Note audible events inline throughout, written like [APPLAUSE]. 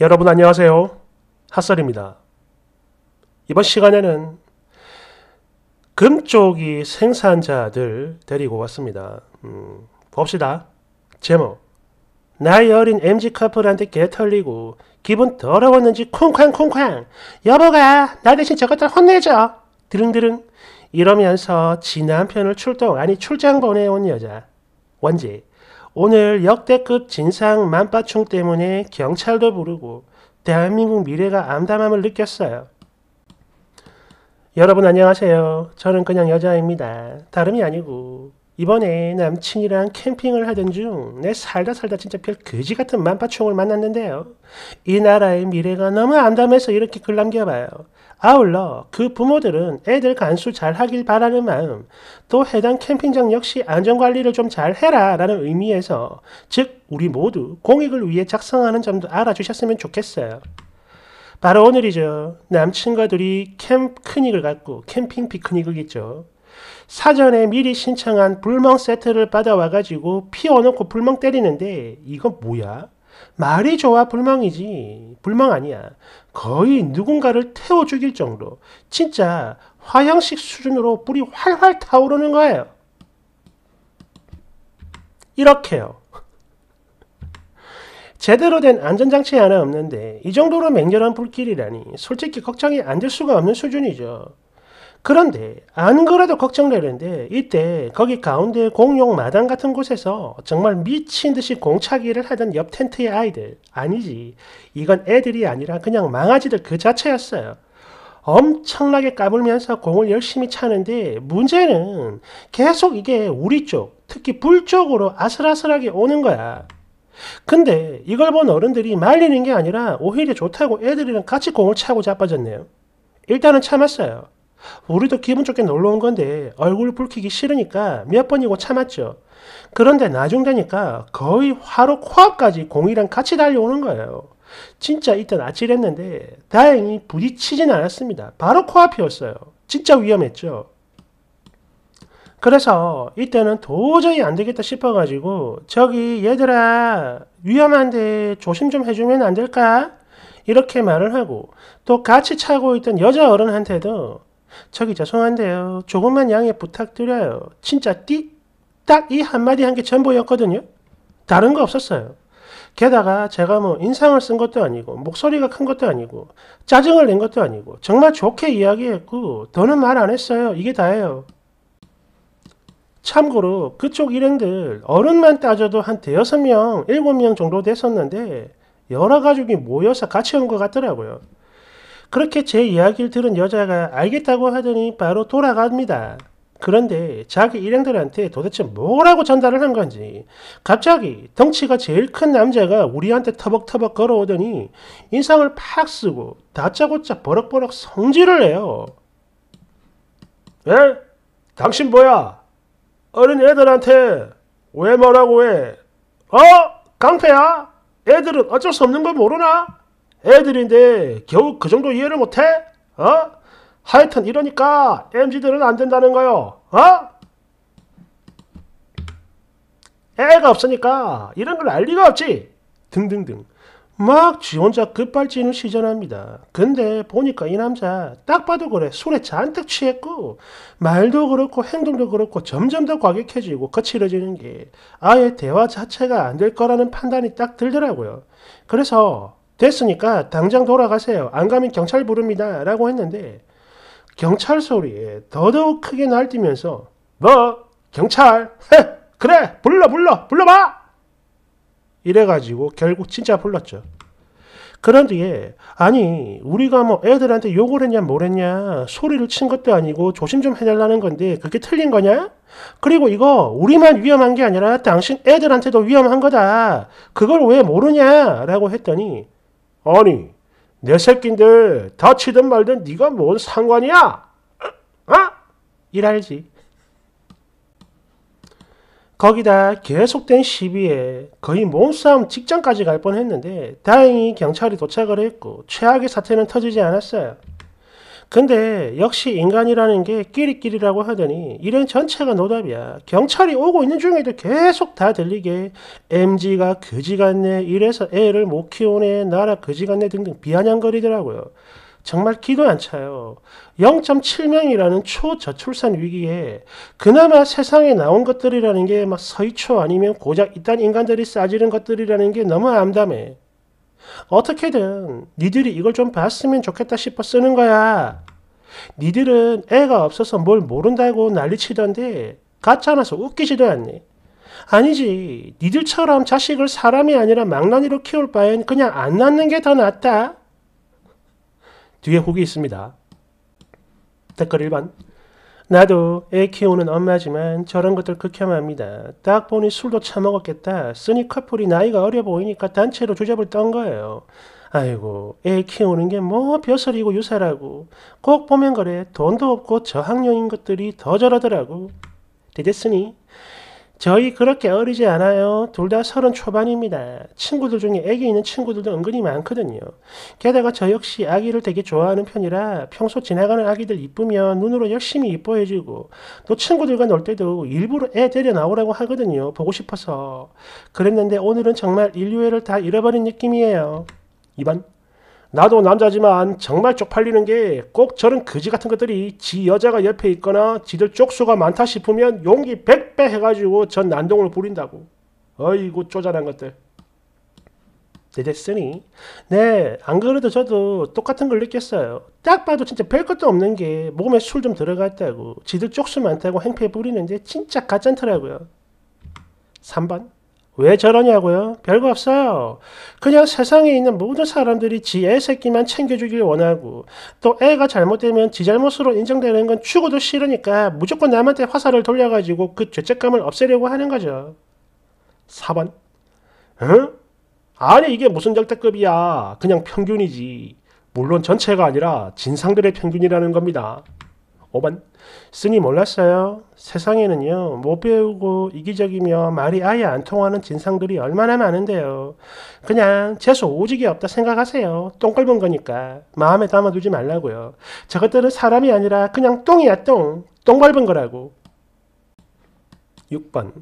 여러분 안녕하세요. 핫설입니다. 이번 시간에는 금쪽이 생산자들 데리고 왔습니다. 음, 봅시다. 제목 나이 어린 MG 커플한테 개 털리고 기분 더러웠는지 쿵쾅쿵쾅 여보가 나 대신 저것들 혼내줘 드릉드릉 이러면서 지 남편을 출동 아니 출장 보내온 여자 원지 오늘 역대급 진상 만파충 때문에 경찰도 부르고 대한민국 미래가 암담함을 느꼈어요. 여러분 안녕하세요. 저는 그냥 여자입니다. 다름이 아니고 이번에 남친이랑 캠핑을 하던 중 내 살다 살다 진짜 별 거지 같은 만파충을 만났는데요. 이 나라의 미래가 너무 암담해서 이렇게 글 남겨봐요. 아울러 그 부모들은 애들 간수 잘 하길 바라는 마음 또 해당 캠핑장 역시 안전관리를 좀 잘 해라 라는 의미에서 즉 우리 모두 공익을 위해 작성하는 점도 알아주셨으면 좋겠어요. 바로 오늘이죠. 남친과 둘이 캠 크닉을 갖고 캠핑 피크닉을 했죠. 사전에 미리 신청한 불멍 세트를 받아와가지고 피워놓고 불멍 때리는데 이건 뭐야? 말이 좋아 불멍이지 불멍 아니야 거의 누군가를 태워 죽일 정도 진짜 화형식 수준으로 불이 활활 타오르는 거예요 이렇게요 제대로 된 안전장치 하나 없는데 이 정도로 맹렬한 불길이라니 솔직히 걱정이 안 될 수가 없는 수준이죠 그런데 안 그래도 걱정되는데 이때 거기 가운데 공용 마당 같은 곳에서 정말 미친 듯이 공차기를 하던 옆 텐트의 아이들 아니지 이건 애들이 아니라 그냥 망아지들 그 자체였어요. 엄청나게 까불면서 공을 열심히 차는데 문제는 계속 이게 우리 쪽 특히 불 쪽으로 아슬아슬하게 오는 거야. 근데 이걸 본 어른들이 말리는 게 아니라 오히려 좋다고 애들이랑 같이 공을 차고 자빠졌네요. 일단은 참았어요. 우리도 기분 좋게 놀러 온 건데 얼굴 붉히기 싫으니까 몇 번이고 참았죠. 그런데 나중 되니까 거의 화로 코앞까지 공이랑 같이 달려오는 거예요. 진짜 이때 아찔했는데 다행히 부딪히진 않았습니다. 바로 코앞이었어요. 진짜 위험했죠. 그래서 이때는 도저히 안 되겠다 싶어가지고 저기 얘들아 위험한데 조심 좀 해주면 안 될까? 이렇게 말을 하고 또 같이 차고 있던 여자 어른한테도 저기 죄송한데요. 조금만 양해 부탁드려요. 진짜 띠? 딱 이 한마디 한 게 전부였거든요. 다른 거 없었어요. 게다가 제가 뭐 인상을 쓴 것도 아니고 목소리가 큰 것도 아니고 짜증을 낸 것도 아니고 정말 좋게 이야기했고 더는 말 안 했어요. 이게 다예요. 참고로 그쪽 일행들 어른만 따져도 한 대여섯 명, 일곱 명 정도 됐었는데 여러 가족이 모여서 같이 온 것 같더라고요. 그렇게 제 이야기를 들은 여자가 알겠다고 하더니 바로 돌아갑니다. 그런데 자기 일행들한테 도대체 뭐라고 전달을 한 건지 갑자기 덩치가 제일 큰 남자가 우리한테 터벅터벅 걸어오더니 인상을 팍 쓰고 다짜고짜 버럭버럭 성질을 내요 에? 당신 뭐야? 어린 애들한테 왜 뭐라고 해? 어? 강패야? 애들은 어쩔 수 없는 걸 모르나? 애들인데 겨우 그 정도 이해를 못해? 어? 하여튼 이러니까 MZ들은 안 된다는 거요. 어? 애가 없으니까 이런 걸 알 리가 없지. 등등등. 막지 혼자 급발진을 시전합니다. 근데 보니까 이 남자 딱 봐도 그래 술에 잔뜩 취했고 말도 그렇고 행동도 그렇고 점점 더 과격해지고 거칠어지는 게 아예 대화 자체가 안 될 거라는 판단이 딱 들더라고요. 그래서 됐으니까 당장 돌아가세요. 안 가면 경찰 부릅니다. 라고 했는데 경찰 소리에 더더욱 크게 날뛰면서 뭐 경찰 그래 불러 불러 불러봐 이래가지고 결국 진짜 불렀죠. 그런 뒤에 아니 우리가 뭐 애들한테 욕을 했냐 뭘 했냐 소리를 친 것도 아니고 조심 좀 해달라는 건데 그게 틀린 거냐? 그리고 이거 우리만 위험한 게 아니라 당신 애들한테도 위험한 거다. 그걸 왜 모르냐? 라고 했더니 아니 내 새끼인데 다치든 말든 네가 뭔 상관이야? 어? 이랄지. 거기다 계속된 시비에 거의 몸싸움 직전까지 갈 뻔했는데 다행히 경찰이 도착을 했고 최악의 사태는 터지지 않았어요. 근데 역시 인간이라는 게 끼리끼리라고 하더니 이런 전체가 노답이야. 경찰이 오고 있는 중에도 계속 다 들리게 MG가 그지같네 이래서 애를 못 키우네 나라 그지같네 등등 비아냥거리더라고요. 정말 기도 안 차요. 0.7명이라는 초저출산 위기에 그나마 세상에 나온 것들이라는 게 막 서이초 아니면 고작 이딴 인간들이 싸지는 것들이라는 게 너무 암담해. 어떻게든 니들이 이걸 좀 봤으면 좋겠다 싶어 쓰는 거야. 니들은 애가 없어서 뭘 모른다고 난리치던데 가짜나서 웃기지도 않니 아니지. 니들처럼 자식을 사람이 아니라 망나니로 키울 바엔 그냥 안 낳는 게 더 낫다. 뒤에 후기 있습니다. 댓글 1번. 나도 애 키우는 엄마지만 저런 것들 극혐합니다. 딱 보니 술도 처먹었겠다. 쓰니 커플이 나이가 어려 보이니까 단체로 조잡을 떤 거예요. 아이고 애 키우는 게뭐 벼슬이고 유사라고. 꼭 보면 그래 돈도 없고 저학년인 것들이 더 저러더라고. 되으니 저희 그렇게 어리지 않아요. 둘 다 서른 초반입니다. 친구들 중에 애기 있는 친구들도 은근히 많거든요. 게다가 저 역시 아기를 되게 좋아하는 편이라 평소 지나가는 아기들 이쁘면 눈으로 열심히 이뻐해주고 또 친구들과 놀 때도 일부러 애 데려 나오라고 하거든요. 보고 싶어서. 그랬는데 오늘은 정말 인류애를 다 잃어버린 느낌이에요. 2번 나도 남자지만 정말 쪽팔리는 게 꼭 저런 거지 같은 것들이 지 여자가 옆에 있거나 지들 쪽수가 많다 싶으면 용기 백배 해가지고 전 난동을 부린다고. 어이구 쪼잔한 것들. 네, 됐으니 네, 안 그래도 저도 똑같은 걸 느꼈어요. 딱 봐도 진짜 별 것도 없는 게 몸에 술 좀 들어갔다고 지들 쪽수 많다고 행패 부리는데 진짜 가짠더라고요. 3번 왜 저러냐고요? 별거 없어요. 그냥 세상에 있는 모든 사람들이 지 애 새끼만 챙겨주길 원하고 또 애가 잘못되면 지 잘못으로 인정되는 건 죽어도 싫으니까 무조건 남한테 화살을 돌려가지고 그 죄책감을 없애려고 하는 거죠. 4번 응? 아니 이게 무슨 절대급이야. 그냥 평균이지. 물론 전체가 아니라 진상들의 평균이라는 겁니다. 5번 쓰니 몰랐어요. 세상에는요 못 배우고 이기적이며 말이 아예 안 통하는 진상들이 얼마나 많은데요. 그냥 재수 오지게 없다 생각하세요. 똥 밟은 거니까 마음에 담아두지 말라고요. 저것들은 사람이 아니라 그냥 똥이야 똥. 똥 밟은 거라고. 6번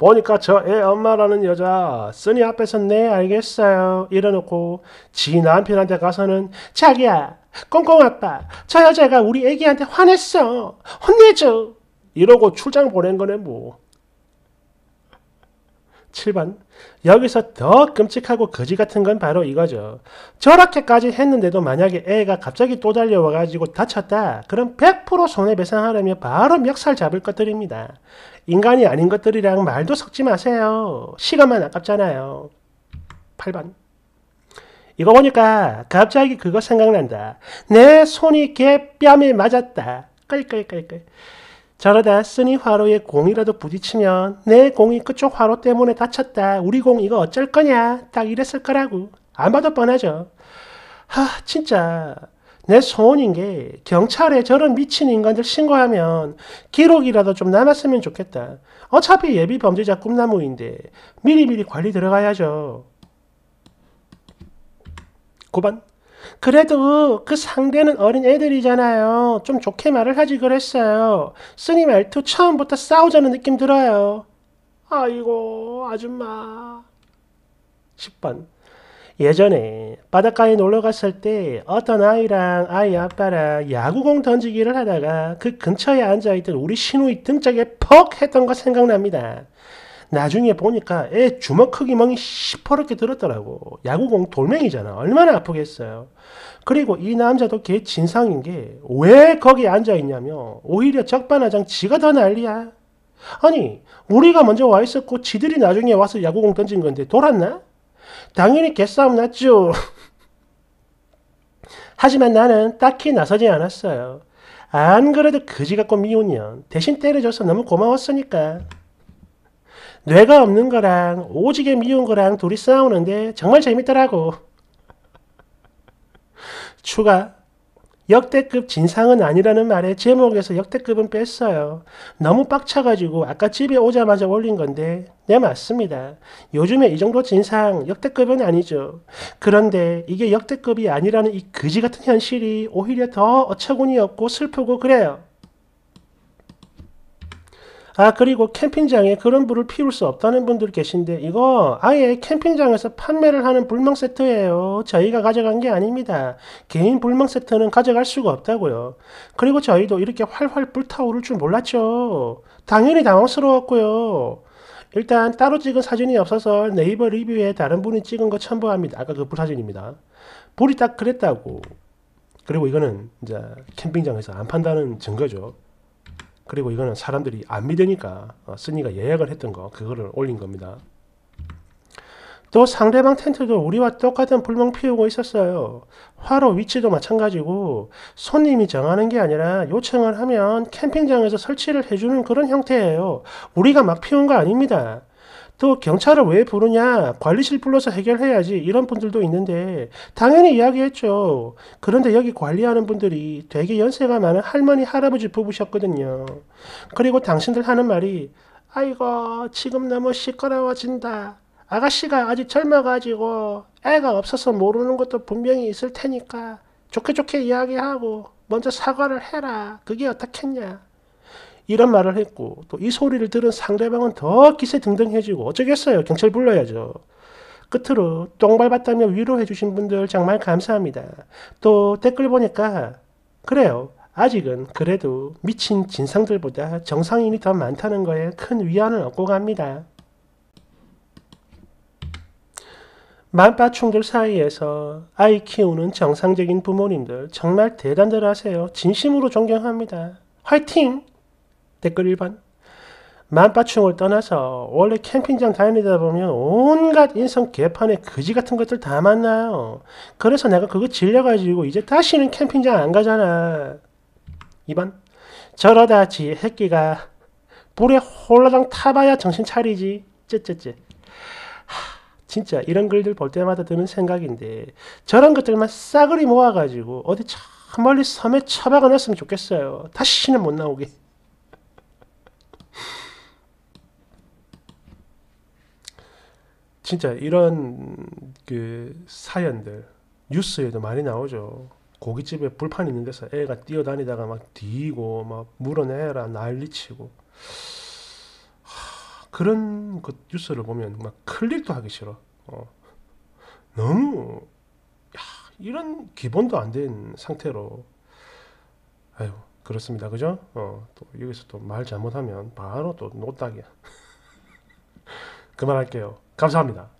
보니까 저 애 엄마라는 여자 쓰니 앞에서 네 알겠어요 이래놓고 지 남편한테 가서는 자기야 꽁꽁아빠 저 여자가 우리 애기한테 화냈어 혼내줘 이러고 출장 보낸 거네 뭐 7번 여기서 더 끔찍하고 거지 같은 건 바로 이거죠. 저렇게까지 했는데도 만약에 애가 갑자기 또 달려와가지고 다쳤다. 그럼 100% 손해배상하려면 바로 멱살 잡을 것들입니다. 인간이 아닌 것들이랑 말도 섞지 마세요. 시간만 아깝잖아요. 8번. 이거 보니까 갑자기 그거 생각난다. 내 손이 개 뺨에 맞았다. 끌끌끌끌. 저러다 쓰니 화로에 공이라도 부딪히면 내 공이 그쪽 화로 때문에 다쳤다. 우리 공 이거 어쩔 거냐. 딱 이랬을 거라고. 안 봐도 뻔하죠. 하 진짜 내 소원인 게 경찰에 저런 미친 인간들 신고하면 기록이라도 좀 남았으면 좋겠다. 어차피 예비 범죄자 꿈나무인데 미리미리 관리 들어가야죠. 고반 그래도 그 상대는 어린 애들이잖아요. 좀 좋게 말을 하지 그랬어요. 쓰니 말투 처음부터 싸우자는 느낌 들어요. 아이고 아줌마. 10번. 예전에 바닷가에 놀러 갔을 때 어떤 아이랑 아이 아빠랑 야구공 던지기를 하다가 그 근처에 앉아있던 우리 신우이 등짝에 퍽 했던 거 생각납니다. 나중에 보니까 애 주먹 크기멍이 시퍼렇게 들었더라고. 야구공 돌멩이잖아. 얼마나 아프겠어요. 그리고 이 남자도 개 진상인 게 왜 거기 앉아있냐며 오히려 적반하장 지가 더 난리야. 아니 우리가 먼저 와있었고 지들이 나중에 와서 야구공 던진 건데 돌았나? 당연히 개싸움 났죠. [LAUGHS] 하지만 나는 딱히 나서지 않았어요. 안 그래도 그지 같고 미운 년. 대신 때려줘서 너무 고마웠으니까. 뇌가 없는 거랑 오지게 미운 거랑 둘이 싸우는데 정말 재밌더라고. 추가 역대급 진상은 아니라는 말에 제목에서 역대급은 뺐어요. 너무 빡쳐가지고 아까 집에 오자마자 올린 건데 네 맞습니다. 요즘에 이 정도 진상 역대급은 아니죠. 그런데 이게 역대급이 아니라는 이 그지 같은 현실이 오히려 더 어처구니 없고 슬프고 그래요. 아 그리고 캠핑장에 그런 불을 피울 수 없다는 분들 계신데 이거 아예 캠핑장에서 판매를 하는 불망 세트예요. 저희가 가져간 게 아닙니다. 개인 불망 세트는 가져갈 수가 없다고요. 그리고 저희도 이렇게 활활 불타오를 줄 몰랐죠. 당연히 당황스러웠고요. 일단 따로 찍은 사진이 없어서 네이버 리뷰에 다른 분이 찍은 거 첨부합니다. 아까 그 불사진입니다. 불이 딱 그랬다고. 그리고 이거는 이제 캠핑장에서 안 판다는 증거죠. 그리고 이거는 사람들이 안 믿으니까 어, 스니가 예약을 했던 거 그거를 올린 겁니다. 또 상대방 텐트도 우리와 똑같은 불멍 피우고 있었어요. 화로 위치도 마찬가지고 손님이 정하는 게 아니라 요청을 하면 캠핑장에서 설치를 해주는 그런 형태예요. 우리가 막 피운 거 아닙니다. 또 경찰을 왜 부르냐 관리실 불러서 해결해야지 이런 분들도 있는데 당연히 이야기했죠. 그런데 여기 관리하는 분들이 되게 연세가 많은 할머니 할아버지 부부셨거든요. 그리고 당신들 하는 말이 아이고 지금 너무 시끄러워진다. 아가씨가 아직 젊어가지고 애가 없어서 모르는 것도 분명히 있을 테니까 좋게 좋게 이야기하고 먼저 사과를 해라. 그게 어떻겠냐. 이런 말을 했고 또 이 소리를 들은 상대방은 더 기세 등등해지고 어쩌겠어요. 경찰 불러야죠. 끝으로 똥밟았다며 위로해 주신 분들 정말 감사합니다. 또 댓글 보니까 그래요. 아직은 그래도 미친 진상들보다 정상인이 더 많다는 거에 큰 위안을 얻고 갑니다. 만빠충들 사이에서 아이 키우는 정상적인 부모님들 정말 대단들 하세요. 진심으로 존경합니다. 화이팅! 댓글 1번. 만파충을 떠나서 원래 캠핑장 다니다 보면 온갖 인성 개판에 거지 같은 것들 다 만나요. 그래서 내가 그거 질려가지고 이제 다시는 캠핑장 안 가잖아. 2번. 저러다 지 새끼가 불에 홀라당 타봐야 정신 차리지. 쯧쯧쯧. 진짜 이런 글들 볼 때마다 드는 생각인데 저런 것들만 싸그리 모아가지고 어디 참 멀리 섬에 처박아놨으면 좋겠어요. 다시는 못 나오게. 진짜 이런 그 사연들 뉴스에도 많이 나오죠. 고깃집에 불판 있는 데서 애가 뛰어다니다가 막 뒤고 막 물어내라 난리치고 하, 그런 것 뉴스를 보면 막 클릭도 하기 싫어. 어. 너무 야, 이런 기본도 안 된 상태로 아유 그렇습니다 그죠 어또 여기서 또 말 잘못하면 바로 또 노딱이야 [LAUGHS] 그만할게요 감사합니다.